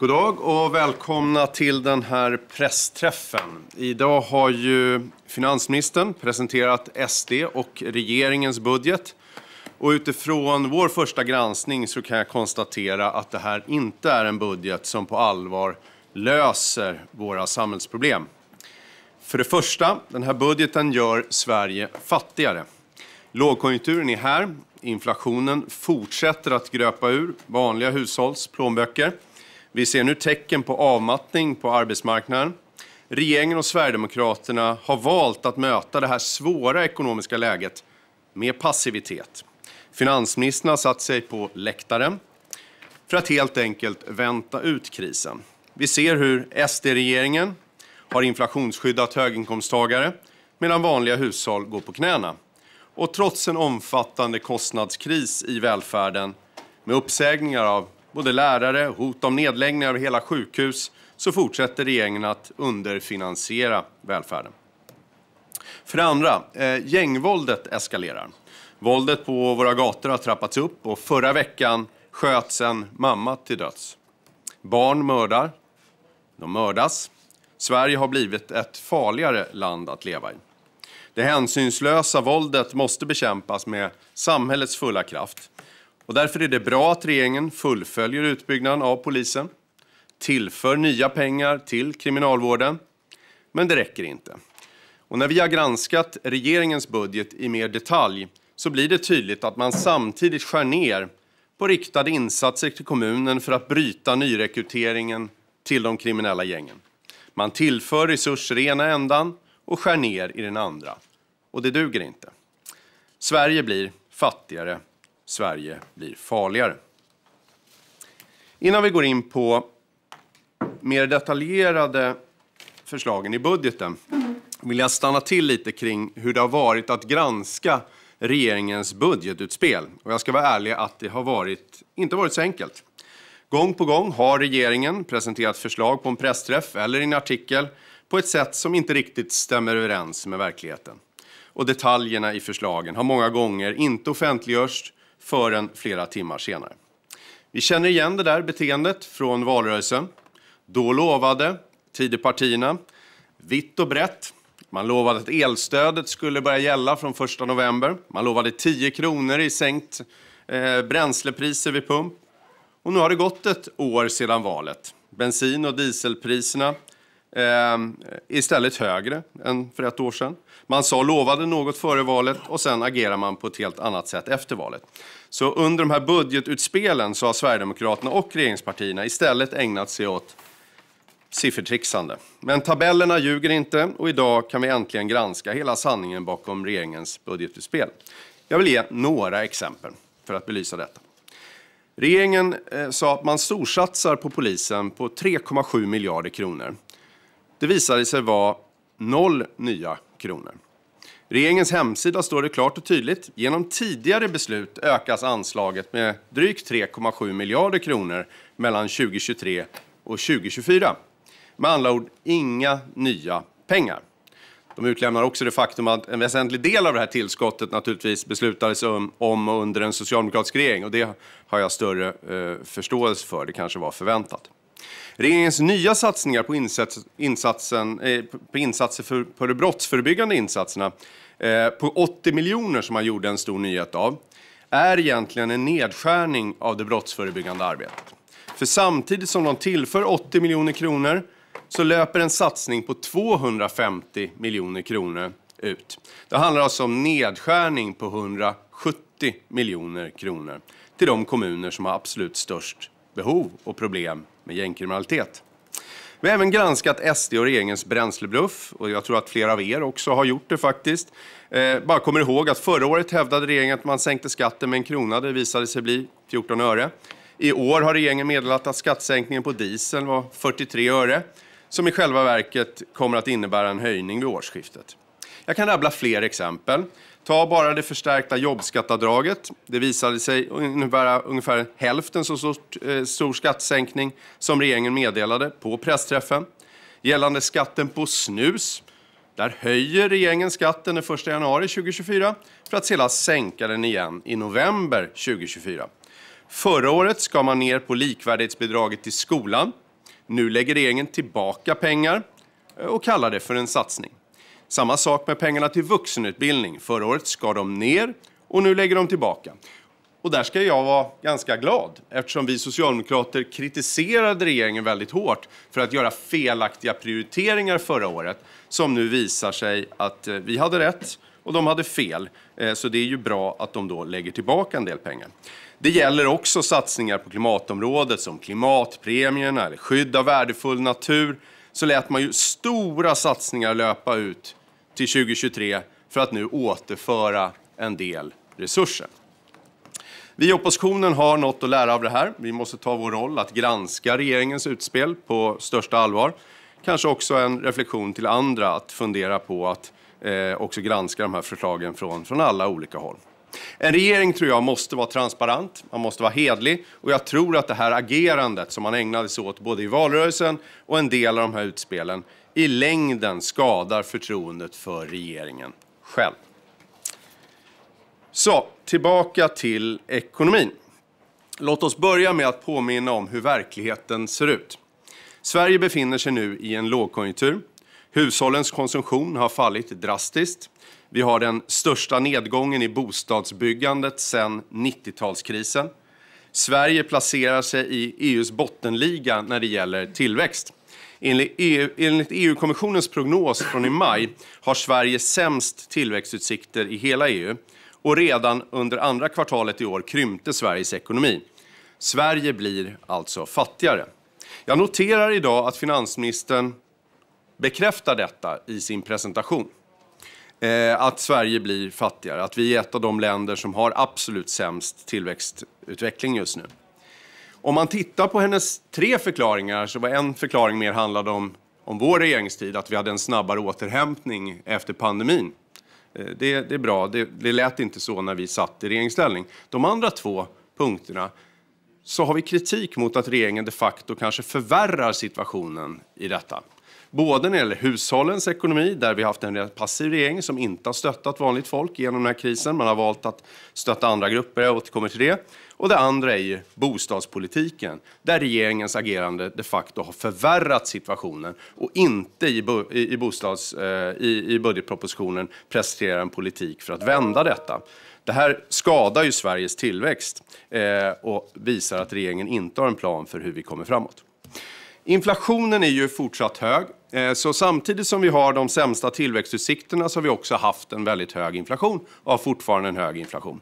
God dag och välkomna till den här pressträffen. Idag har ju finansministern presenterat SD och regeringens budget. Och utifrån vår första granskning så kan jag konstatera att det här inte är en budget som på allvar löser våra samhällsproblem. För det första, den här budgeten gör Sverige fattigare. Lågkonjunkturen är här, inflationen fortsätter att gröpa ur vanliga hushålls plånböcker. Vi ser nu tecken på avmattning på arbetsmarknaden. Regeringen och Sverigedemokraterna har valt att möta det här svåra ekonomiska läget med passivitet. Finansministern har satt sig på läktaren för att helt enkelt vänta ut krisen. Vi ser hur SD-regeringen har inflationsskyddat höginkomsttagare medan vanliga hushåll går på knäna. Och trots en omfattande kostnadskris i välfärden med uppsägningar av både lärare och hot om nedläggningar av hela sjukhus så fortsätter regeringen att underfinansiera välfärden. För det andra, eh, gängvåldet eskalerar. Våldet på våra gator har trappats upp och förra veckan sköts en mamma till döds. Barn mördar. De mördas. Sverige har blivit ett farligare land att leva i. Det hänsynslösa våldet måste bekämpas med samhällets fulla kraft. Och därför är det bra att regeringen fullföljer utbyggnaden av polisen, tillför nya pengar till kriminalvården, men det räcker inte. Och när vi har granskat regeringens budget i mer detalj så blir det tydligt att man samtidigt skär ner på riktade insatser till kommunen för att bryta nyrekryteringen till de kriminella gängen. Man tillför resurser i ena ändan och skär ner i den andra. Och det duger inte. Sverige blir fattigare Sverige blir farligare. Innan vi går in på mer detaljerade förslagen i budgeten vill jag stanna till lite kring hur det har varit att granska regeringens budgetutspel. Och jag ska vara ärlig att det har varit, inte varit så enkelt. Gång på gång har regeringen presenterat förslag på en pressträff eller i en artikel på ett sätt som inte riktigt stämmer överens med verkligheten. Och detaljerna i förslagen har många gånger inte offentliggjorts förrän flera timmar senare. Vi känner igen det där beteendet från valrörelsen. Då lovade Tidöpartierna vitt och brett. Man lovade att elstödet skulle börja gälla från 1 november. Man lovade 10 kronor i sänkt eh, bränslepriser vid pump. Och nu har det gått ett år sedan valet. Bensin och dieselpriserna Ehm, istället högre än för ett år sedan. Man sa lovade något före valet och sen agerar man på ett helt annat sätt efter valet. Så under de här budgetutspelen så har Sverigedemokraterna och regeringspartierna istället ägnat sig åt siffertrixande. Men tabellerna ljuger inte och idag kan vi äntligen granska hela sanningen bakom regeringens budgetutspel. Jag vill ge några exempel för att belysa detta. Regeringen eh, sa att man storsatsar på polisen på 3,7 miljarder kronor det visade sig vara noll nya kronor. Regeringens hemsida står det klart och tydligt. Genom tidigare beslut ökas anslaget med drygt 3,7 miljarder kronor mellan 2023 och 2024. Med andra ord, inga nya pengar. De utlämnar också det faktum att en väsentlig del av det här tillskottet naturligtvis beslutades om, om under en socialdemokratisk regering och det har jag större eh, förståelse för. Det kanske var förväntat. Regeringens nya satsningar på, insats, insatsen, eh, på insatser för, på de brottsförebyggande insatserna eh, på 80 miljoner som man gjorde en stor nyhet av är egentligen en nedskärning av det brottsförebyggande arbetet. För samtidigt som de tillför 80 miljoner kronor så löper en satsning på 250 miljoner kronor ut. Det handlar alltså om nedskärning på 170 miljoner kronor till de kommuner som har absolut störst behov och problem med gängkriminalitet. Vi har även granskat SD och regeringens bränslebluff och jag tror att flera av er också har gjort det faktiskt. Eh, bara kommer ihåg att förra året hävdade regeringen att man sänkte skatten med en krona, det visade sig bli 14 öre. I år har regeringen meddelat att skattesänkningen på diesel var 43 öre, som i själva verket kommer att innebära en höjning vid årsskiftet. Jag kan rabbla fler exempel. Ta bara det förstärkta jobbskattavdraget. Det visade sig innebära ungefär hälften så stor, eh, stor skattesänkning som regeringen meddelade på pressträffen. Gällande skatten på snus, där höjer regeringen skatten den 1 januari 2024 för att sedan sänka den igen i november 2024. Förra året skar man ner på likvärdighetsbidraget till skolan. Nu lägger regeringen tillbaka pengar eh, och kallar det för en satsning. Samma sak med pengarna till vuxenutbildning. Förra året skar de ner och nu lägger de tillbaka. Och där ska jag vara ganska glad eftersom vi socialdemokrater kritiserade regeringen väldigt hårt för att göra felaktiga prioriteringar förra året som nu visar sig att eh, vi hade rätt och de hade fel. Eh, så det är ju bra att de då lägger tillbaka en del pengar. Det gäller också satsningar på klimatområdet som klimatpremierna eller skydd av värdefull natur. Så lät man ju stora satsningar löpa ut till 2023 för att nu återföra en del resurser. Vi i oppositionen har något att lära av det här. Vi måste ta vår roll att granska regeringens utspel på största allvar. Kanske också en reflektion till andra att fundera på att eh, också granska de här förslagen från, från alla olika håll. En regering tror jag måste vara transparent, man måste vara hedlig och jag tror att det här agerandet som man ägnade sig åt både i valrörelsen och en del av de här utspelen i längden skadar förtroendet för regeringen själv. Så, tillbaka till ekonomin. Låt oss börja med att påminna om hur verkligheten ser ut. Sverige befinner sig nu i en lågkonjunktur. Hushållens konsumtion har fallit drastiskt. Vi har den största nedgången i bostadsbyggandet sedan 90-talskrisen. Sverige placerar sig i EUs bottenliga när det gäller tillväxt. E enligt EU-kommissionens prognos från i maj har Sverige sämst tillväxtutsikter i hela EU och redan under andra kvartalet i år krympte Sveriges ekonomi. Sverige blir alltså fattigare. Jag noterar idag att finansministern bekräftar detta i sin presentation eh, att Sverige blir fattigare. Att vi är ett av de länder som har absolut sämst tillväxtutveckling just nu. Om man tittar på hennes tre förklaringar så var en förklaring mer handlade om, om vår regeringstid, att vi hade en snabbare återhämtning efter pandemin. Eh, det, det, är bra, det, det lät inte så när vi satt i regeringsställning. De andra två punkterna så har vi kritik mot att regeringen de facto kanske förvärrar situationen i detta. Både när det gäller hushållens ekonomi, där vi har haft en passiv regering som inte har stöttat vanligt folk genom den här krisen. Man har valt att stötta andra grupper, jag återkommer till det. Och det andra är ju bostadspolitiken, där regeringens agerande de facto har förvärrat situationen och inte i, bo, i, bostads, eh, i, i budgetpropositionen presenterar en politik för att vända detta. Det här skadar ju Sveriges tillväxt eh, och visar att regeringen inte har en plan för hur vi kommer framåt. Inflationen är ju fortsatt hög. Eh, så samtidigt som vi har de sämsta tillväxtutsikterna så har vi också haft en väldigt hög inflation och har fortfarande en hög inflation.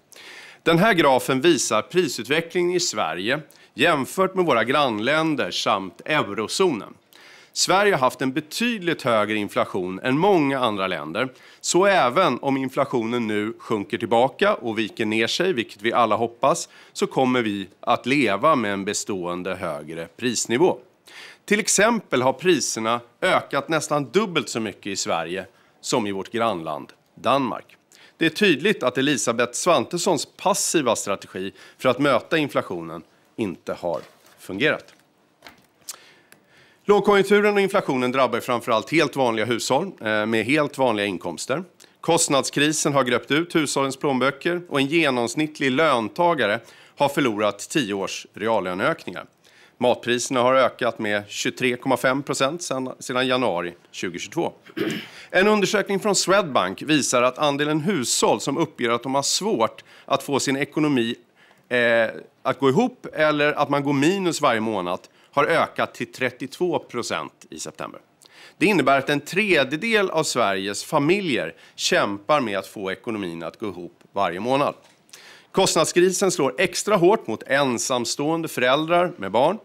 Den här grafen visar prisutvecklingen i Sverige jämfört med våra grannländer samt eurozonen. Sverige har haft en betydligt högre inflation än många andra länder. Så även om inflationen nu sjunker tillbaka och viker ner sig, vilket vi alla hoppas, så kommer vi att leva med en bestående högre prisnivå. Till exempel har priserna ökat nästan dubbelt så mycket i Sverige som i vårt grannland Danmark. Det är tydligt att Elisabeth Svantessons passiva strategi för att möta inflationen inte har fungerat. Lågkonjunkturen och inflationen drabbar framförallt helt vanliga hushåll eh, med helt vanliga inkomster. Kostnadskrisen har gröpt ut hushållens plånböcker och en genomsnittlig löntagare har förlorat tio års reallöneökningar. Matpriserna har ökat med 23,5 procent sedan januari 2022. En undersökning från Swedbank visar att andelen hushåll som uppger att de har svårt att få sin ekonomi eh, att gå ihop eller att man går minus varje månad har ökat till 32 procent i september. Det innebär att en tredjedel av Sveriges familjer kämpar med att få ekonomin att gå ihop varje månad. Kostnadskrisen slår extra hårt mot ensamstående föräldrar med barn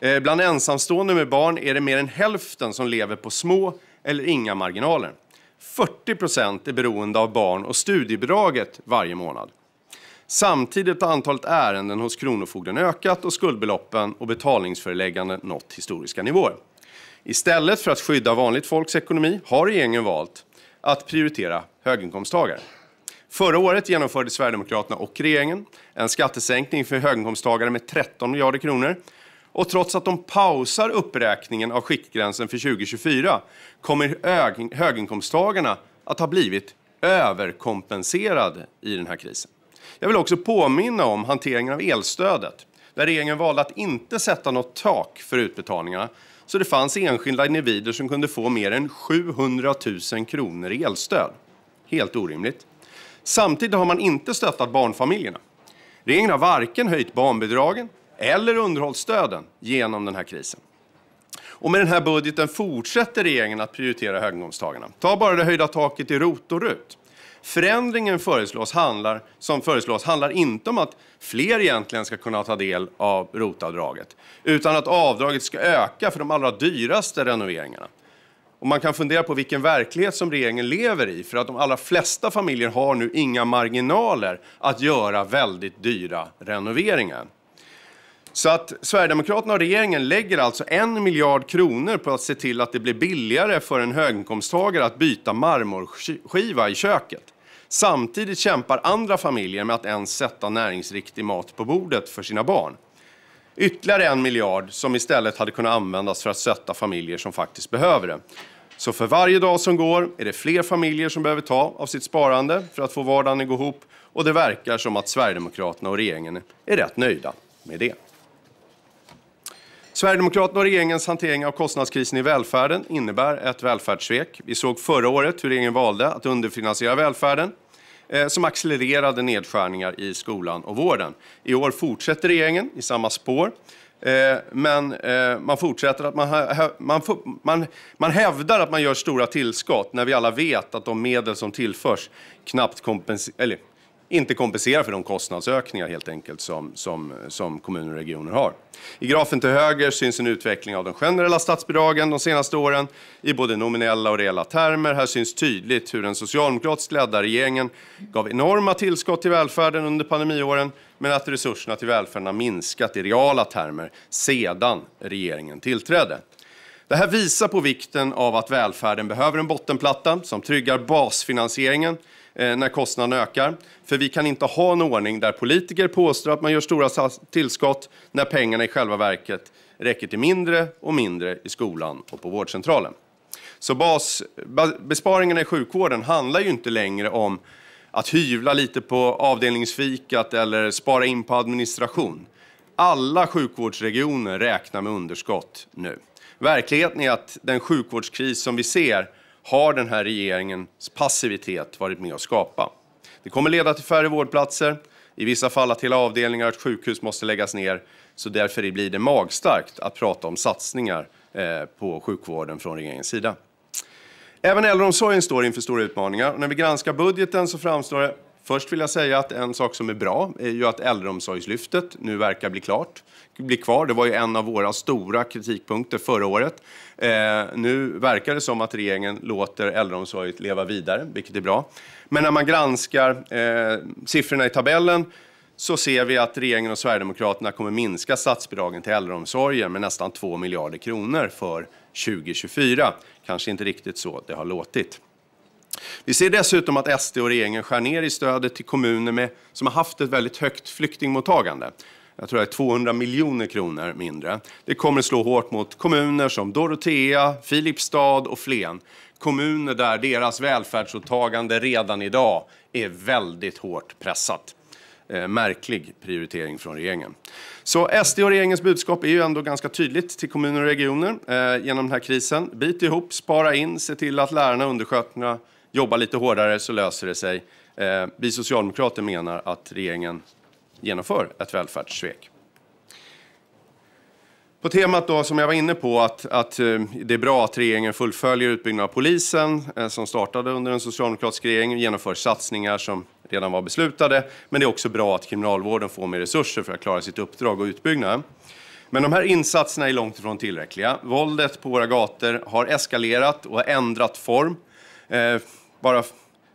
Eh, bland ensamstående med barn är det mer än hälften som lever på små eller inga marginaler. 40 procent är beroende av barn och studiebidraget varje månad. Samtidigt har antalet ärenden hos Kronofogden ökat och skuldbeloppen och betalningsförelägganden nått historiska nivåer. Istället för att skydda vanligt folks ekonomi har regeringen valt att prioritera höginkomsttagare. Förra året genomförde Sverigedemokraterna och regeringen en skattesänkning för höginkomsttagare med 13 miljarder kronor och trots att de pausar uppräkningen av skiktgränsen för 2024 kommer hög, höginkomsttagarna att ha blivit överkompenserade i den här krisen. Jag vill också påminna om hanteringen av elstödet där regeringen valde att inte sätta något tak för utbetalningarna så det fanns enskilda individer som kunde få mer än 700 000 kronor i elstöd. Helt orimligt. Samtidigt har man inte stöttat barnfamiljerna. Regeringen har varken höjt barnbidragen eller underhållsstöden genom den här krisen. Och med den här budgeten fortsätter regeringen att prioritera höginkomsttagarna. Ta bara det höjda taket i ROT och RUT. Förändringen föreslås handlar, som föreslås handlar inte om att fler egentligen ska kunna ta del av rotavdraget, utan att avdraget ska öka för de allra dyraste renoveringarna. Och man kan fundera på vilken verklighet som regeringen lever i, för att de allra flesta familjer har nu inga marginaler att göra väldigt dyra renoveringar. Så att Sverigedemokraterna och regeringen lägger alltså en miljard kronor på att se till att det blir billigare för en höginkomsttagare att byta marmorskiva i köket. Samtidigt kämpar andra familjer med att ens sätta näringsriktig mat på bordet för sina barn. Ytterligare en miljard som istället hade kunnat användas för att sätta familjer som faktiskt behöver det. Så för varje dag som går är det fler familjer som behöver ta av sitt sparande för att få vardagen att gå ihop och det verkar som att Sverigedemokraterna och regeringen är rätt nöjda med det. Sverigedemokraterna och regeringens hantering av kostnadskrisen i välfärden innebär ett välfärdssvek. Vi såg förra året hur regeringen valde att underfinansiera välfärden eh, som accelererade nedskärningar i skolan och vården. I år fortsätter regeringen i samma spår. Eh, men eh, man fortsätter att man, man, man, hävdar att man gör stora tillskott när vi alla vet att de medel som tillförs knappt kompenserar, inte kompensera för de kostnadsökningar helt enkelt som, som, som kommuner och regioner har. I grafen till höger syns en utveckling av de generella statsbidragen de senaste åren i både nominella och reella termer. Här syns tydligt hur den socialdemokratiskt ledda regeringen gav enorma tillskott till välfärden under pandemiåren men att resurserna till välfärden har minskat i reala termer sedan regeringen tillträdde. Det här visar på vikten av att välfärden behöver en bottenplatta som tryggar basfinansieringen Eh, när kostnaderna ökar. För vi kan inte ha en ordning där politiker påstår att man gör stora tillskott när pengarna i själva verket räcker till mindre och mindre i skolan och på vårdcentralen. Så bas, besparingarna i sjukvården handlar ju inte längre om att hyvla lite på avdelningsfikat eller spara in på administration. Alla sjukvårdsregioner räknar med underskott nu. Verkligheten är att den sjukvårdskris som vi ser har den här regeringens passivitet varit med att skapa. Det kommer leda till färre vårdplatser, i vissa fall att hela avdelningar och ett sjukhus måste läggas ner. Så därför blir det magstarkt att prata om satsningar eh, på sjukvården från regeringens sida. Även äldreomsorgen står inför stora utmaningar. när vi granskar budgeten så framstår det Först vill jag säga att en sak som är bra är ju att Äldreomsorgslyftet nu verkar bli klart bli kvar. Det var ju en av våra stora kritikpunkter förra året. Eh, nu verkar det som att regeringen låter äldreomsorgen leva vidare, vilket är bra. Men när man granskar eh, siffrorna i tabellen så ser vi att regeringen och Sverigedemokraterna kommer minska statsbidragen till äldreomsorgen med nästan 2 miljarder kronor för 2024. Kanske inte riktigt så det har låtit. Vi ser dessutom att SD och regeringen skär ner i stödet till kommuner med, som har haft ett väldigt högt flyktingmottagande. Jag tror det är 200 miljoner kronor mindre. Det kommer att slå hårt mot kommuner som Dorotea, Filipstad och Flen. Kommuner där deras välfärdsåtagande redan idag är väldigt hårt pressat. Eh, märklig prioritering från regeringen. Så SD och regeringens budskap är ju ändå ganska tydligt till kommuner och regioner eh, genom den här krisen. Bit ihop, spara in, se till att lärarna och undersköterskorna jobba lite hårdare så löser det sig. Eh, vi socialdemokrater menar att regeringen genomför ett välfärdssvek. På temat då, som jag var inne på, att, att eh, det är bra att regeringen fullföljer utbyggnaden av polisen eh, som startade under en socialdemokratisk regering och genomför satsningar som redan var beslutade, men det är också bra att kriminalvården får mer resurser för att klara sitt uppdrag och utbyggnaden. Men de här insatserna är långt ifrån tillräckliga. Våldet på våra gator har eskalerat och ändrat form. Eh, bara,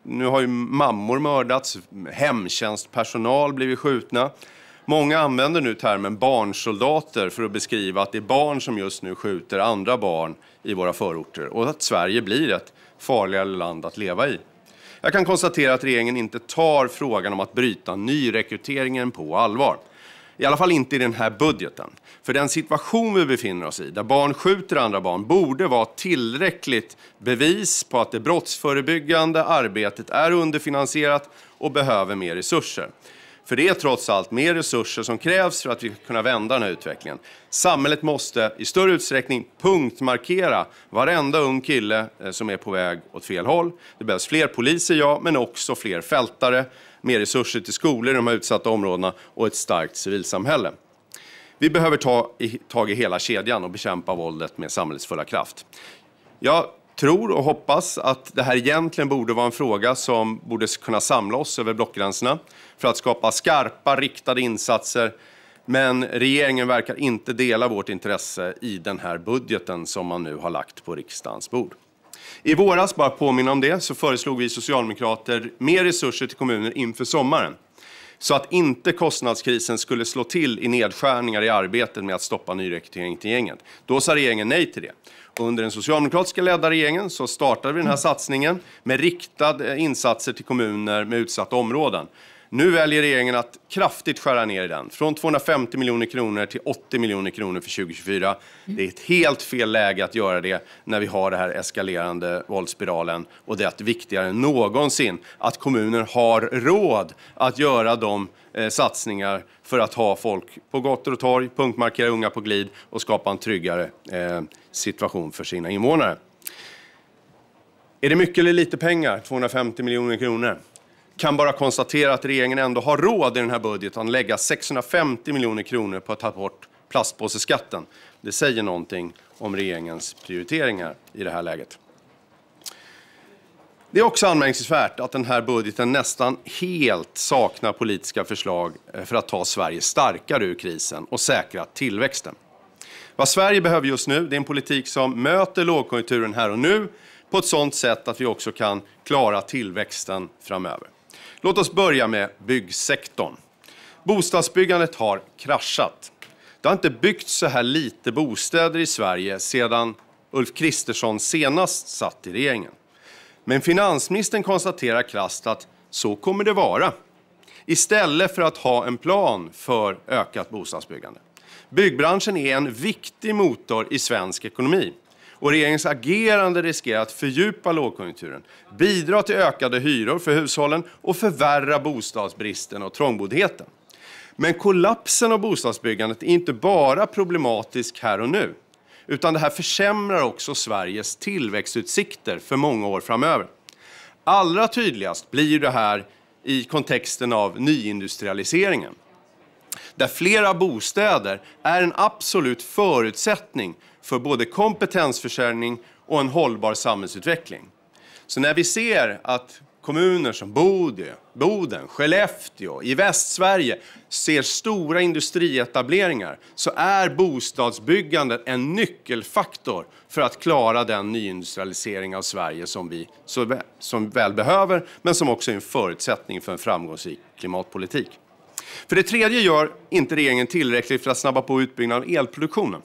nu har ju mammor mördats, hemtjänstpersonal blivit skjutna. Många använder nu termen barnsoldater för att beskriva att det är barn som just nu skjuter andra barn i våra förorter och att Sverige blir ett farligare land att leva i. Jag kan konstatera att regeringen inte tar frågan om att bryta nyrekryteringen på allvar. I alla fall inte i den här budgeten. För den situation vi befinner oss i, där barn skjuter andra barn, borde vara tillräckligt bevis på att det brottsförebyggande arbetet är underfinansierat och behöver mer resurser. För det är trots allt mer resurser som krävs för att vi ska kunna vända den här utvecklingen. Samhället måste i större utsträckning punktmarkera varenda ung kille eh, som är på väg åt fel håll. Det behövs fler poliser, ja, men också fler fältare mer resurser till skolor i de här utsatta områdena och ett starkt civilsamhälle. Vi behöver ta tag i hela kedjan och bekämpa våldet med samhällets fulla kraft. Jag tror och hoppas att det här egentligen borde vara en fråga som borde kunna samla oss över blockgränserna för att skapa skarpa, riktade insatser. Men regeringen verkar inte dela vårt intresse i den här budgeten som man nu har lagt på riksdagens bord. I våras, bara påminna om det, så föreslog vi socialdemokrater mer resurser till kommuner inför sommaren så att inte kostnadskrisen skulle slå till i nedskärningar i arbetet med att stoppa nyrekrytering till gängen. Då sa regeringen nej till det. Under den socialdemokratiska ledda regeringen så startade vi den här satsningen med riktade insatser till kommuner med utsatta områden. Nu väljer regeringen att kraftigt skära ner i den, från 250 miljoner kronor till 80 miljoner kronor för 2024. Mm. Det är ett helt fel läge att göra det när vi har den här eskalerande våldsspiralen och det är viktigare än någonsin att kommuner har råd att göra de eh, satsningar för att ha folk på gator och torg, punktmarkera unga på glid och skapa en tryggare eh, situation för sina invånare. Är det mycket eller lite pengar? 250 miljoner kronor kan bara konstatera att regeringen ändå har råd i den här budgeten att lägga 650 miljoner kronor på att ta bort plastpåseskatten. Det säger någonting om regeringens prioriteringar i det här läget. Det är också anmärkningsvärt att den här budgeten nästan helt saknar politiska förslag eh, för att ta Sverige starkare ur krisen och säkra tillväxten. Vad Sverige behöver just nu är en politik som möter lågkonjunkturen här och nu på ett sådant sätt att vi också kan klara tillväxten framöver. Låt oss börja med byggsektorn. Bostadsbyggandet har kraschat. Det har inte byggts så här lite bostäder i Sverige sedan Ulf Kristersson senast satt i regeringen. Men finansministern konstaterar krasst att så kommer det vara istället för att ha en plan för ökat bostadsbyggande. Byggbranschen är en viktig motor i svensk ekonomi. Och regeringens agerande riskerar att fördjupa lågkonjunkturen, bidra till ökade hyror för hushållen och förvärra bostadsbristen och trångboddheten. Men kollapsen av bostadsbyggandet är inte bara problematisk här och nu, utan det här försämrar också Sveriges tillväxtutsikter för många år framöver. Allra tydligast blir det här i kontexten av nyindustrialiseringen där flera bostäder är en absolut förutsättning för både kompetensförsörjning och en hållbar samhällsutveckling. Så när vi ser att kommuner som Bodö, Boden, Skellefteå i Västsverige ser stora industrietableringar så är bostadsbyggandet en nyckelfaktor för att klara den nyindustrialisering av Sverige som vi så väl, som väl behöver men som också är en förutsättning för en framgångsrik klimatpolitik. För det tredje gör inte regeringen tillräckligt för att snabba på utbyggnaden av elproduktionen.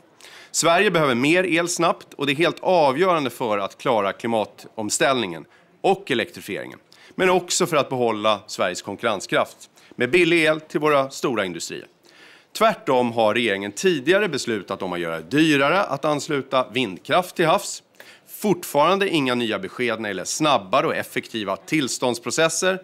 Sverige behöver mer el snabbt och det är helt avgörande för att klara klimatomställningen och elektrifieringen. Men också för att behålla Sveriges konkurrenskraft med billig el till våra stora industrier. Tvärtom har regeringen tidigare beslutat om att göra det dyrare att ansluta vindkraft till havs. Fortfarande inga nya besked när det gäller snabbare och effektiva tillståndsprocesser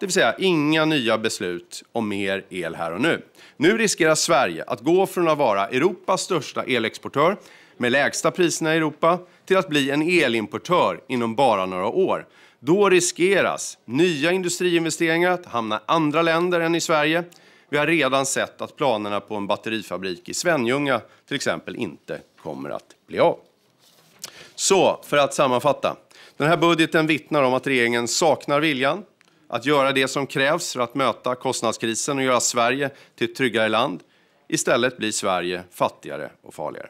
det vill säga inga nya beslut om mer el här och nu. Nu riskerar Sverige att gå från att vara Europas största elexportör med lägsta priserna i Europa till att bli en elimportör inom bara några år. Då riskeras nya industriinvesteringar att hamna i andra länder än i Sverige. Vi har redan sett att planerna på en batterifabrik i Svenljunga till exempel inte kommer att bli av. Så, för att sammanfatta. Den här budgeten vittnar om att regeringen saknar viljan att göra det som krävs för att möta kostnadskrisen och göra Sverige till ett tryggare land. Istället blir Sverige fattigare och farligare.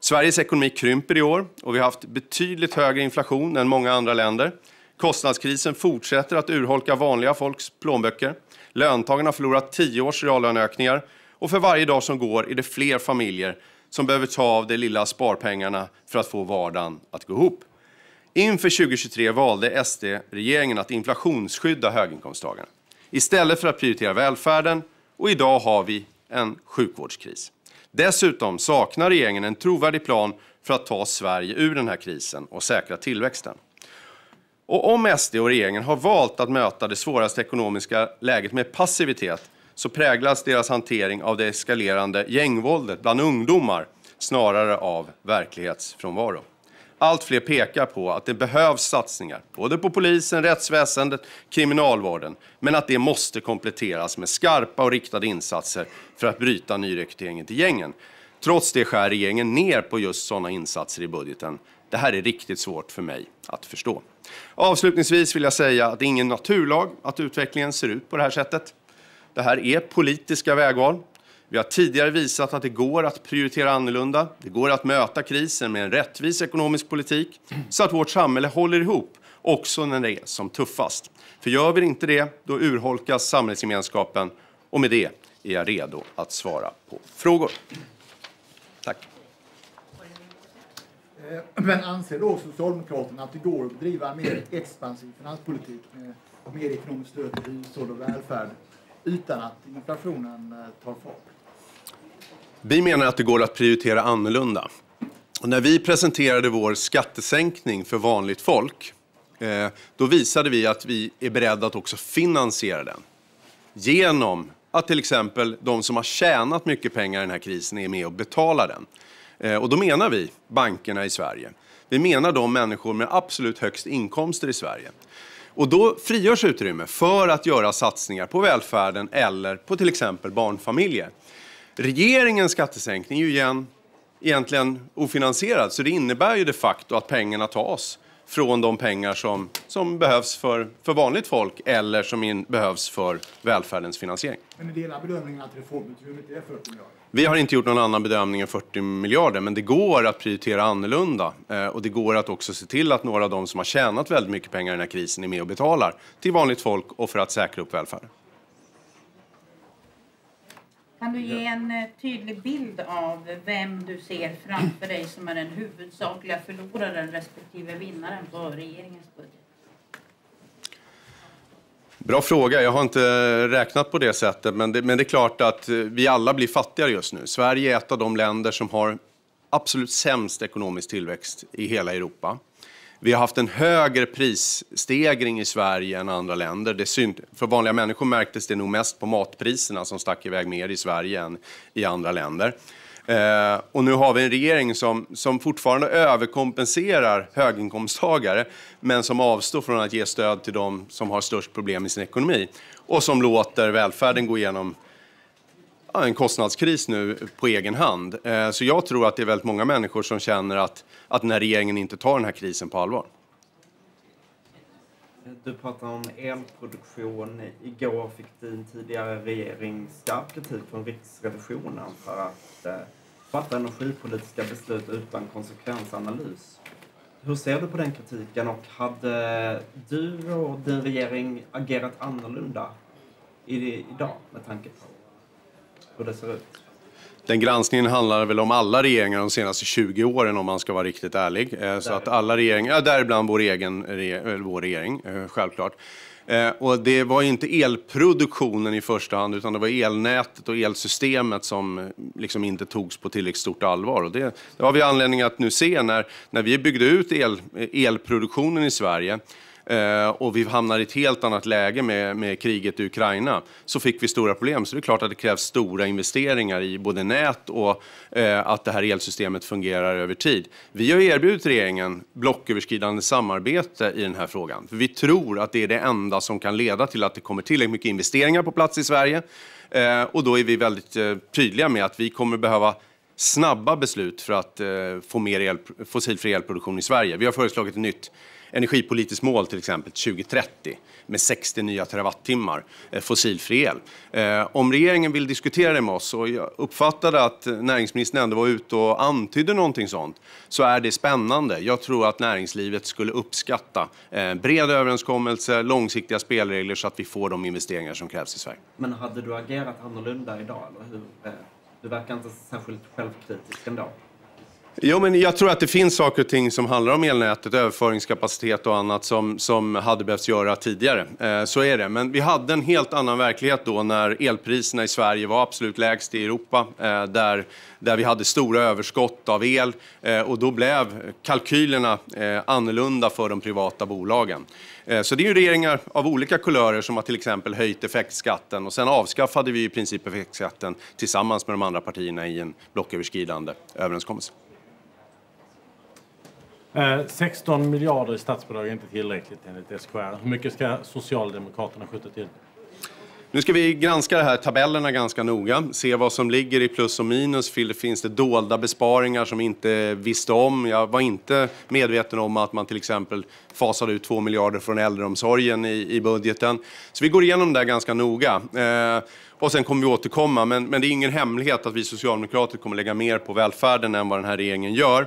Sveriges ekonomi krymper i år och vi har haft betydligt högre inflation än många andra länder. Kostnadskrisen fortsätter att urholka vanliga folks plånböcker. Löntagarna har förlorat tio års reallöneökningar och för varje dag som går är det fler familjer som behöver ta av de lilla sparpengarna för att få vardagen att gå ihop. Inför 2023 valde SD-regeringen att inflationsskydda höginkomsttagarna istället för att prioritera välfärden och idag har vi en sjukvårdskris. Dessutom saknar regeringen en trovärdig plan för att ta Sverige ur den här krisen och säkra tillväxten. Och om SD och regeringen har valt att möta det svåraste ekonomiska läget med passivitet så präglas deras hantering av det eskalerande gängvåldet bland ungdomar snarare av verklighetsfrånvaro. Allt fler pekar på att det behövs satsningar både på polisen, rättsväsendet och kriminalvården, men att det måste kompletteras med skarpa och riktade insatser för att bryta nyrekryteringen till gängen. Trots det skär regeringen ner på just sådana insatser i budgeten. Det här är riktigt svårt för mig att förstå. Avslutningsvis vill jag säga att det är ingen naturlag att utvecklingen ser ut på det här sättet. Det här är politiska vägval vi har tidigare visat att det går att prioritera annorlunda. Det går att möta krisen med en rättvis ekonomisk politik så att vårt samhälle håller ihop också när det är som tuffast. För gör vi inte det, då urholkas samhällsgemenskapen och med det är jag redo att svara på frågor. Tack. Eh, men anser då Socialdemokraterna att det går att driva en mer expansiv finanspolitik med mer ekonomiskt stöd till hushåll och välfärd utan att inflationen eh, tar fart? Vi menar att det går att prioritera annorlunda. Och när vi presenterade vår skattesänkning för vanligt folk eh, då visade vi att vi är beredda att också finansiera den genom att till exempel de som har tjänat mycket pengar i den här krisen är med och betalar den. Eh, och då menar vi bankerna i Sverige. Vi menar de människor med absolut högst inkomster i Sverige. Och då frigörs utrymme för att göra satsningar på välfärden eller på till exempel barnfamiljer. Regeringens skattesänkning är ju igen, egentligen ofinansierad, så det innebär ju de facto att pengarna tas från de pengar som, som behövs för, för vanligt folk eller som in, behövs för välfärdens finansiering. Men ni delar bedömningen att reformutrymmet är 40 miljarder? Vi har inte gjort någon annan bedömning än 40 miljarder, men det går att prioritera annorlunda. Eh, och det går att också se till att några av de som har tjänat väldigt mycket pengar i den här krisen är med och betalar till vanligt folk och för att säkra upp välfärden. Kan du ge en eh, tydlig bild av vem du ser framför dig som är den huvudsakliga förloraren respektive vinnaren på regeringens budget? Bra fråga. Jag har inte räknat på det sättet, men det, men det är klart att eh, vi alla blir fattigare just nu. Sverige är ett av de länder som har absolut sämst ekonomisk tillväxt i hela Europa. Vi har haft en högre prisstegring i Sverige än andra länder. Det synd, för vanliga människor märktes det nog mest på matpriserna som stack iväg mer i Sverige än i andra länder. Eh, och nu har vi en regering som, som fortfarande överkompenserar höginkomsttagare men som avstår från att ge stöd till de som har störst problem i sin ekonomi och som låter välfärden gå igenom en kostnadskris nu på egen hand. Eh, så jag tror att det är väldigt många människor som känner att, att den här regeringen inte tar den här krisen på allvar. Du pratar om elproduktion. Igår fick din tidigare regering skarp kritik från Riksrevisionen för att eh, fatta energipolitiska beslut utan konsekvensanalys. Hur ser du på den kritiken och hade du och din regering agerat annorlunda idag med tanke på hur det ser ut? Den granskningen handlar väl om alla regeringar de senaste 20 åren om man ska vara riktigt ärlig. Eh, så att alla regeringar, ja, däribland vår egen vår regering, eh, självklart. Eh, och det var inte elproduktionen i första hand utan det var elnätet och elsystemet som liksom inte togs på tillräckligt stort allvar. Och det, det har vi anledning att nu se när, när vi byggde ut el, elproduktionen i Sverige eh, och vi hamnar i ett helt annat läge med, med kriget i Ukraina så fick vi stora problem. Så det är klart att det krävs stora investeringar i både nät och eh, att det här elsystemet fungerar över tid. Vi har erbjudit regeringen blocköverskridande samarbete i den här frågan. För vi tror att det är det enda som kan leda till att det kommer tillräckligt mycket investeringar på plats i Sverige. Eh, och då är vi väldigt eh, tydliga med att vi kommer behöva snabba beslut för att eh, få mer el, fossilfri elproduktion i Sverige. Vi har föreslagit ett nytt energipolitiskt mål till exempel 2030 med 60 nya terawattimmar eh, fossilfri el. Eh, om regeringen vill diskutera det med oss, och jag uppfattade att näringsministern ändå var ute och antydde någonting sånt, så är det spännande. Jag tror att näringslivet skulle uppskatta eh, breda överenskommelser, långsiktiga spelregler så att vi får de investeringar som krävs i Sverige. Men hade du agerat annorlunda idag? Eller hur? Du verkar inte särskilt självkritisk ändå. Jo, men jag tror att det finns saker och ting som handlar om elnätet, överföringskapacitet och annat som, som hade behövts göra tidigare. Eh, så är det. Men vi hade en helt annan verklighet då när elpriserna i Sverige var absolut lägst i Europa, eh, där, där vi hade stora överskott av el eh, och då blev kalkylerna eh, annorlunda för de privata bolagen. Eh, så det är ju regeringar av olika kulörer som har till exempel höjt effektskatten och sen avskaffade vi i princip effektskatten tillsammans med de andra partierna i en blocköverskridande överenskommelse. 16 eh, miljarder i statsbidrag är inte tillräckligt enligt SKR. Hur mycket ska Socialdemokraterna skjuta till? Nu ska vi granska de här tabellerna ganska noga, se vad som ligger i plus och minus. Finns det dolda besparingar som vi inte visste om? Jag var inte medveten om att man till exempel fasade ut 2 miljarder från äldreomsorgen i, i budgeten. Så vi går igenom det här ganska noga. Eh, och sen kommer vi återkomma, men, men det är ingen hemlighet att vi socialdemokrater kommer lägga mer på välfärden än vad den här regeringen gör.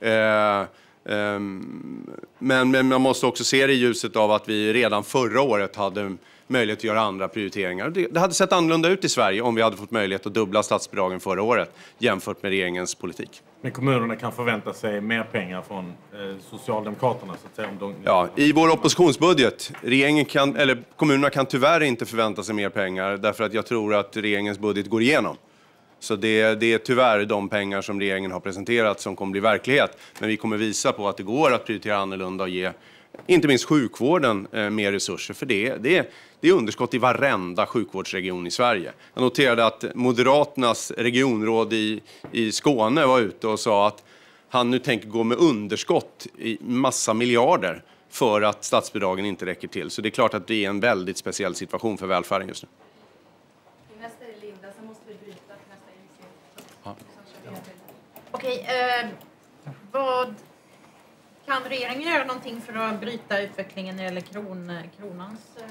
Eh, Ehm, men, men man måste också se det i ljuset av att vi redan förra året hade möjlighet att göra andra prioriteringar. Det hade sett annorlunda ut i Sverige om vi hade fått möjlighet att dubbla statsbidragen förra året jämfört med regeringens politik. Men kommunerna kan förvänta sig mer pengar från eh, Socialdemokraterna? Så att säga, om de... Ja, i vår oppositionsbudget. Regeringen kan, eller, kommunerna kan tyvärr inte förvänta sig mer pengar därför att jag tror att regeringens budget går igenom. Så det, det, är tyvärr de pengar som regeringen har presenterat som kommer bli verklighet. Men vi kommer visa på att det går att prioritera annorlunda och ge inte minst sjukvården eh, mer resurser. För det, det, det är underskott i varenda sjukvårdsregion i Sverige. Jag noterade att Moderaternas regionråd i, i Skåne var ute och sa att han nu tänker gå med underskott i massa miljarder för att statsbidragen inte räcker till. Så det är klart att det är en väldigt speciell situation för välfärden just nu. Okej, eh, vad... Kan regeringen göra någonting för att bryta utvecklingen när det gäller kron, kronans eh,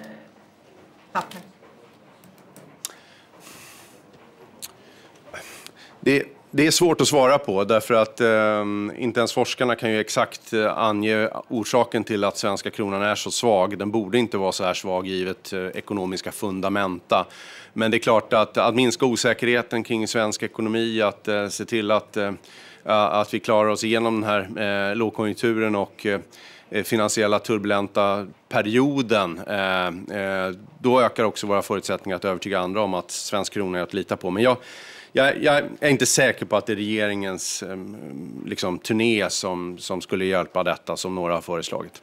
papper? Det det är svårt att svara på därför att eh, inte ens forskarna kan ju exakt eh, ange orsaken till att svenska kronan är så svag. Den borde inte vara så här svag givet eh, ekonomiska fundamenta. Men det är klart att, att minska osäkerheten kring svensk ekonomi, att eh, se till att, eh, att vi klarar oss igenom den här eh, lågkonjunkturen och finansiella turbulenta perioden, då ökar också våra förutsättningar att övertyga andra om att svensk krona är att lita på. Men jag, jag, jag, är inte säker på att det är regeringens ehm, liksom, turné som, som skulle hjälpa detta, som några har föreslagit.